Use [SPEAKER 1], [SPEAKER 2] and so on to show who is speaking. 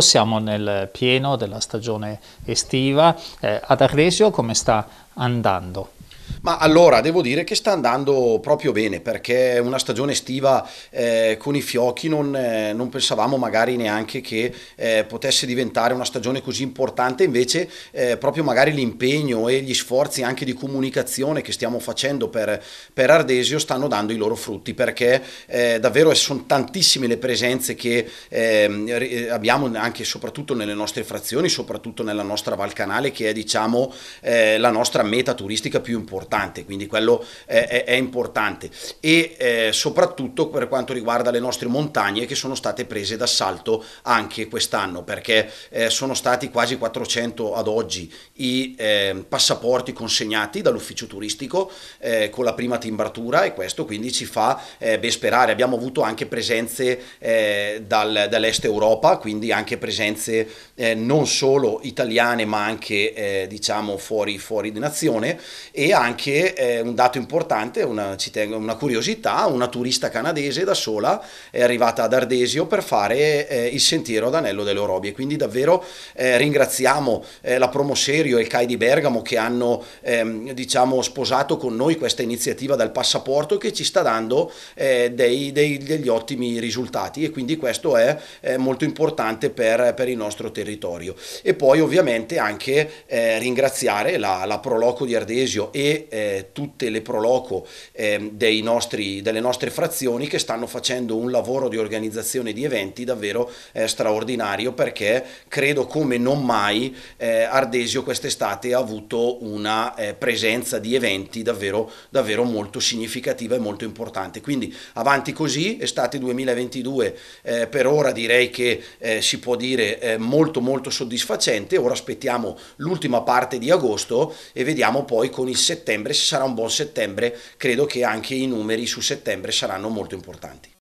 [SPEAKER 1] Siamo nel pieno della stagione estiva. Eh, ad Arresio come sta andando? Ma allora devo dire che sta andando proprio bene perché una stagione estiva eh, con i fiocchi non, eh, non, pensavamo magari neanche che eh, potesse diventare una stagione così importante, invece eh, proprio magari l'impegno e gli sforzi anche di comunicazione che stiamo facendo per, per Ardesio stanno dando i loro frutti perché eh, davvero sono tantissime le presenze che ehm, abbiamo anche soprattutto nelle nostre frazioni, soprattutto nella nostra Valcanale che è diciamo eh, la nostra meta turistica più importante importante, quindi quello è, è, è importante. E eh, soprattutto per quanto riguarda le nostre montagne che sono state prese d'assalto anche quest'anno, perché eh, sono stati quasi 400 ad oggi i eh, passaporti consegnati dall'ufficio turistico eh, con la prima timbratura e questo quindi ci fa eh, ben sperare. Abbiamo avuto anche presenze eh, dal, dall'est Europa, quindi anche presenze non solo italiane ma anche diciamo fuori, fuori di nazione e anche anche eh, un dato importante, una, ci tengo, una curiosità, una turista canadese da sola è arrivata ad Ardesio per fare eh, il sentiero ad Anello delle Orobie, quindi davvero eh, ringraziamo eh, la Promoserio e il CAI di Bergamo che hanno ehm, diciamo, sposato con noi questa iniziativa dal passaporto che ci sta dando eh, dei, dei, degli ottimi risultati e quindi questo è, eh, molto importante per, per, il nostro territorio. E poi ovviamente anche ringraziare la, la Proloco di Ardesio e eh, tutte le proloco eh, nostri, delle nostre frazioni che stanno facendo un lavoro di organizzazione di eventi davvero eh, straordinario perché credo come non mai eh, Ardesio quest'estate ha avuto una eh, presenza di eventi davvero, davvero molto significativa e molto importante. Quindi avanti così, estate 2022 eh, per ora direi che si può dire molto molto soddisfacente, ora aspettiamo l'ultima parte di agosto e vediamo poi con il settembre settembre, se sarà un buon settembre, credo che anche i numeri su settembre saranno molto importanti.